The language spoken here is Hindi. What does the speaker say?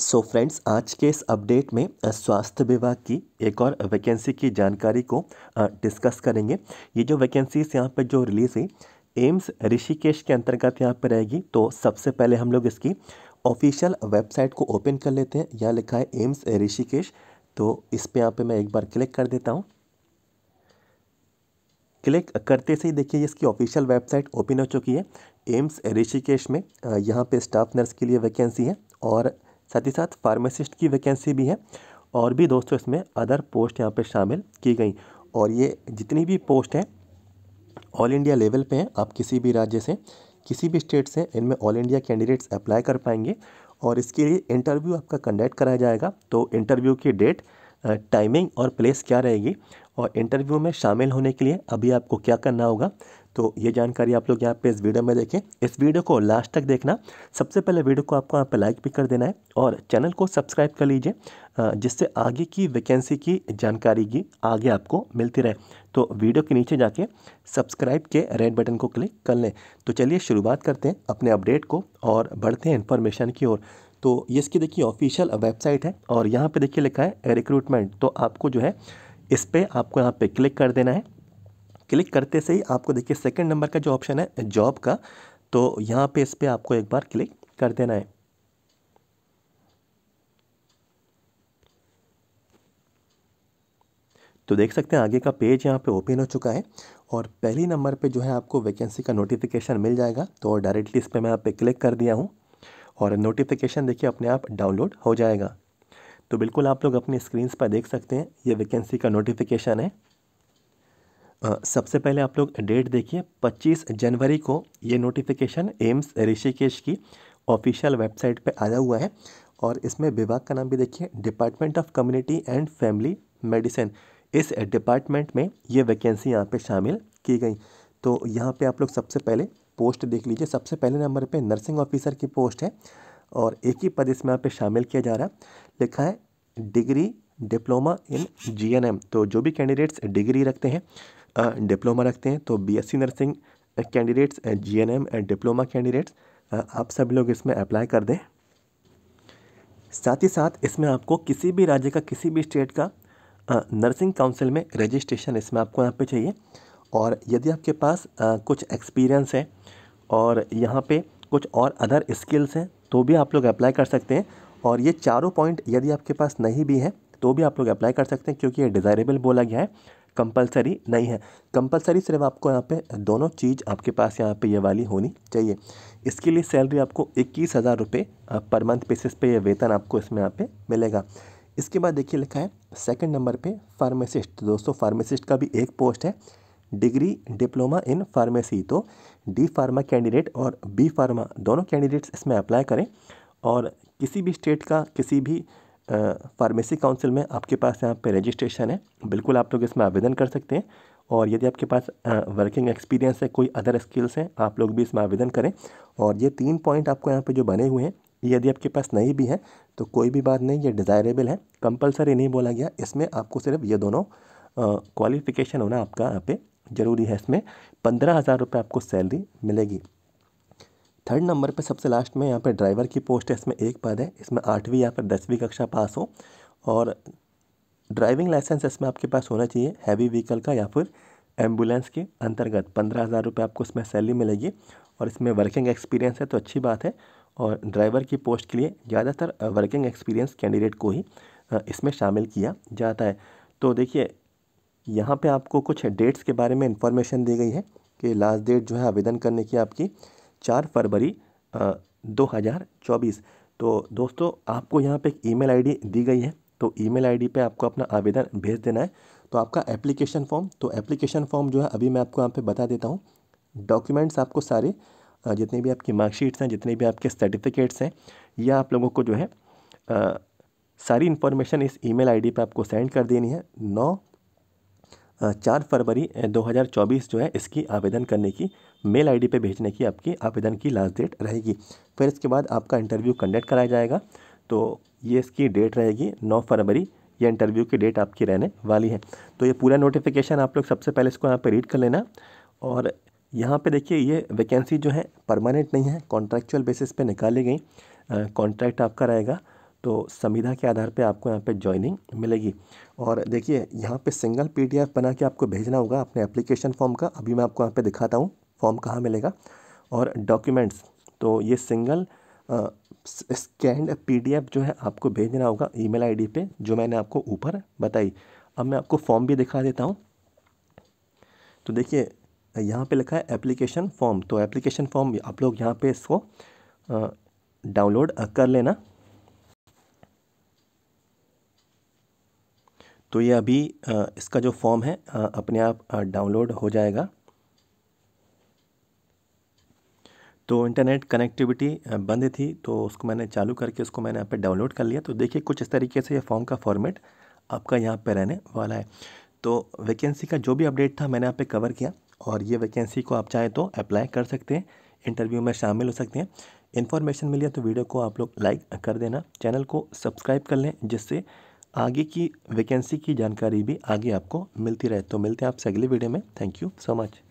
सो so फ्रेंड्स आज के इस अपडेट में स्वास्थ्य विभाग की एक और वैकेंसी की जानकारी को डिस्कस करेंगे ये जो वैकेंसीज यहाँ पर जो रिलीज़ हुई एम्स ऋषिकेश के अंतर्गत यहाँ पर रहेगी तो सबसे पहले हम लोग इसकी ऑफिशियल वेबसाइट को ओपन कर लेते हैं यहाँ लिखा है एम्स ऋषिकेश तो इस पर यहाँ पर मैं एक बार क्लिक कर देता हूँ क्लिक करते से ही देखिए इसकी ऑफिशियल वेबसाइट ओपन हो चुकी है एम्स ऋषिकेश में यहाँ पर स्टाफ नर्स के लिए वैकेंसी है और साथ ही साथ फार्मासिस्ट की वैकेंसी भी है और भी दोस्तों इसमें अदर पोस्ट यहाँ पर शामिल की गई और ये जितनी भी पोस्ट हैं ऑल इंडिया लेवल पे हैं आप किसी भी राज्य से किसी भी स्टेट से इनमें ऑल इंडिया कैंडिडेट्स अप्लाई कर पाएंगे और इसके लिए इंटरव्यू आपका कंडक्ट कराया जाएगा तो इंटरव्यू की डेट टाइमिंग और प्लेस क्या रहेगी और इंटरव्यू में शामिल होने के लिए अभी आपको क्या करना होगा तो ये जानकारी आप लोग यहाँ पे इस वीडियो में देखें इस वीडियो को लास्ट तक देखना सबसे पहले वीडियो को आपको यहाँ पे लाइक भी कर देना है और चैनल को सब्सक्राइब कर लीजिए जिससे आगे की वैकेंसी की जानकारी की आगे आपको मिलती रहे तो वीडियो के नीचे जाके सब्सक्राइब के रेड बटन को क्लिक कर लें तो चलिए शुरुआत करते हैं अपने अपडेट को और बढ़ते हैं इन्फॉर्मेशन की ओर तो ये इसकी देखिए ऑफिशियल वेबसाइट है और यहाँ पे देखिए लिखा है रिक्रूटमेंट तो आपको जो है इस पर आपको यहाँ पे क्लिक कर देना है क्लिक करते से ही आपको देखिए सेकंड नंबर का जो ऑप्शन है जॉब का तो यहाँ पे इस पर आपको एक बार क्लिक कर देना है तो देख सकते हैं आगे का पेज यहाँ पे ओपन हो चुका है और पहली नंबर पे जो है आपको वैकेंसी का नोटिफिकेशन मिल जाएगा तो डायरेक्टली इस पर मैं आप पे क्लिक कर दिया हूँ और नोटिफिकेशन देखिए अपने आप डाउनलोड हो जाएगा तो बिल्कुल आप लोग अपनी स्क्रीन्स पर देख सकते हैं ये वैकेंसी का नोटिफिकेशन है सबसे पहले आप लोग डेट देखिए 25 जनवरी को ये नोटिफिकेशन एम्स ऋषिकेश की ऑफिशियल वेबसाइट पे आया हुआ है और इसमें विभाग का नाम भी देखिए department of community and family medicine इस डिपार्टमेंट में ये वैकेंसी यहाँ पे शामिल की गई तो यहाँ पे आप लोग सबसे पहले पोस्ट देख लीजिए सबसे पहले नंबर पे नर्सिंग ऑफिसर की पोस्ट है और एक ही पद इसमें यहाँ पे शामिल किया जा रहा है लिखा है डिग्री डिप्लोमा इन जीएनएम तो जो भी कैंडिडेट्स डिग्री रखते हैं डिप्लोमा रखते हैं तो BSc nursing candidates GNM and diploma candidates आप सब लोग इसमें अप्लाई कर दें साथ ही साथ इसमें आपको किसी भी राज्य का किसी भी स्टेट का नर्सिंग काउंसिल में रजिस्ट्रेशन इसमें आपको यहाँ पे चाहिए और यदि आपके पास आ, कुछ एक्सपीरियंस है और यहाँ पर कुछ और अदर स्किल्स हैं तो भी आप लोग अप्लाई कर सकते हैं और ये चारों पॉइंट यदि आपके पास नहीं भी हैं तो भी आप लोग अप्लाई कर सकते हैं क्योंकि ये डिज़ायरेबल बोला गया है कंपलसरी नहीं है कंपलसरी सिर्फ आपको यहाँ पे दोनों चीज़ आपके पास यहाँ पे ये वाली होनी चाहिए इसके लिए सैलरी आपको इक्कीस हज़ार रुपये पर मंथ बेसिस पे ये वेतन आपको इसमें यहाँ पे मिलेगा इसके बाद देखिए लिखा है सेकंड नंबर पे फार्मासिस्ट दोस्तों फार्मेसिस्ट का भी एक पोस्ट है डिग्री डिप्लोमा इन फार्मेसी तो डी फार्मा कैंडिडेट और बी फार्मा दोनों कैंडिडेट्स इसमें अप्लाई करें और किसी भी स्टेट का किसी भी फार्मेसी काउंसिल में आपके पास यहाँ पे रजिस्ट्रेशन है बिल्कुल आप लोग इसमें आवेदन कर सकते हैं और यदि आपके पास वर्किंग एक्सपीरियंस है कोई अदर स्किल्स हैं आप लोग भी इसमें आवेदन करें और ये तीन पॉइंट आपको यहाँ पे जो बने हुए हैं यदि आपके पास नहीं भी है तो कोई भी बात नहीं ये डिज़ायरेबल है कंपलसरी नहीं बोला गया इसमें आपको सिर्फ ये दोनों क्वालिफिकेशन होना आपका यहाँ पे ज़रूरी है इसमें पंद्रह हज़ार रुपये आपको सैलरी मिलेगी थर्ड नंबर पे सबसे लास्ट में यहाँ पे ड्राइवर की पोस्ट है इसमें एक पद है इसमें आठवीं या फिर दसवीं कक्षा पास हो और ड्राइविंग लाइसेंस इसमें आपके पास होना चाहिए हैवी व्हीकल का या फिर एम्बुलेंस के अंतर्गत पंद्रह हज़ार रुपये आपको इसमें सैलरी मिलेगी और इसमें वर्किंग एक्सपीरियंस है तो अच्छी बात है और ड्राइवर की पोस्ट के लिए ज़्यादातर वर्किंग एक्सपीरियंस कैंडिडेट को ही इसमें शामिल किया जाता है तो देखिए यहाँ पर आपको कुछ डेट्स के बारे में इन्फॉर्मेशन दी गई है कि लास्ट डेट जो है आवेदन करने की आपकी चार फरवरी दो हज़ार चौबीस तो दोस्तों आपको यहाँ पे एक ईमेल आईडी दी गई है तो ईमेल आईडी पे आपको अपना आवेदन भेज देना है तो आपका एप्लीकेशन फॉर्म तो एप्लीकेशन फॉर्म जो है अभी मैं आपको यहाँ पे बता देता हूँ डॉक्यूमेंट्स आपको सारे जितने भी आपकी मार्कशीट्स हैं जितने भी आपके सर्टिफिकेट्स हैं यह आप लोगों को जो है आ, सारी इन्फॉर्मेशन इस ई मेल पे आपको सेंड कर देनी है नौ चार फरवरी 2024 जो है इसकी आवेदन करने की मेल आईडी पे भेजने की आपकी आवेदन की लास्ट डेट रहेगी फिर इसके बाद आपका इंटरव्यू कंडक्ट कराया जाएगा तो ये इसकी डेट रहेगी नौ फरवरी ये इंटरव्यू की डेट आपकी रहने वाली है तो ये पूरा नोटिफिकेशन आप लोग सबसे पहले इसको यहाँ पर रीड कर लेना और यहाँ पर देखिए ये वैकेंसी जो है परमानेंट नहीं है कॉन्ट्रेक्चुअल बेसिस पर निकाली गई कॉन्ट्रैक्ट आपका रहेगा तो संविधा के आधार पे आपको यहाँ पे ज्वाइनिंग मिलेगी और देखिए यहाँ पे सिंगल पीडीएफ बना के आपको भेजना होगा अपने एप्लीकेशन फॉर्म का अभी मैं आपको यहाँ पे दिखाता हूँ फॉर्म कहाँ मिलेगा और डॉक्यूमेंट्स तो ये सिंगल स्कैंड पीडीएफ जो है आपको भेजना होगा ईमेल आईडी पे जो मैंने आपको ऊपर बताई अब मैं आपको फॉर्म भी दिखा देता हूँ तो देखिए यहाँ पे लिखा है एप्लीकेशन फॉर्म तो एप्लीकेशन फॉर्म आप लोग यहाँ पे इसको डाउनलोड कर लेना तो ये अभी इसका जो फॉर्म है अपने आप डाउनलोड हो जाएगा तो इंटरनेट कनेक्टिविटी बंद थी तो उसको मैंने चालू करके उसको मैंने यहाँ पे डाउनलोड कर लिया तो देखिए कुछ इस तरीके से ये फॉर्म का फॉर्मेट आपका यहाँ पे रहने वाला है तो वैकेंसी का जो भी अपडेट था मैंने यहाँ पे कवर किया और ये वैकेंसी को आप चाहें तो अप्लाई कर सकते हैं इंटरव्यू में शामिल हो सकते हैं इन्फॉर्मेशन मिली है तो वीडियो को आप लोग लाइक कर देना चैनल को सब्सक्राइब कर लें जिससे आगे की वैकेंसी की जानकारी भी आगे आपको मिलती रहे तो मिलते हैं आपसे अगले वीडियो में थैंक यू सो मच